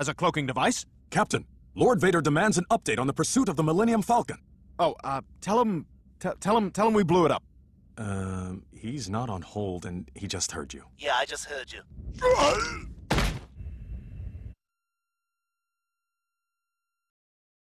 As a cloaking device? Captain, Lord Vader demands an update on the pursuit of the Millennium Falcon. Oh, uh, tell him... Tell him... Tell him we blew it up. Um, he's not on hold and he just heard you. Yeah, I just heard you.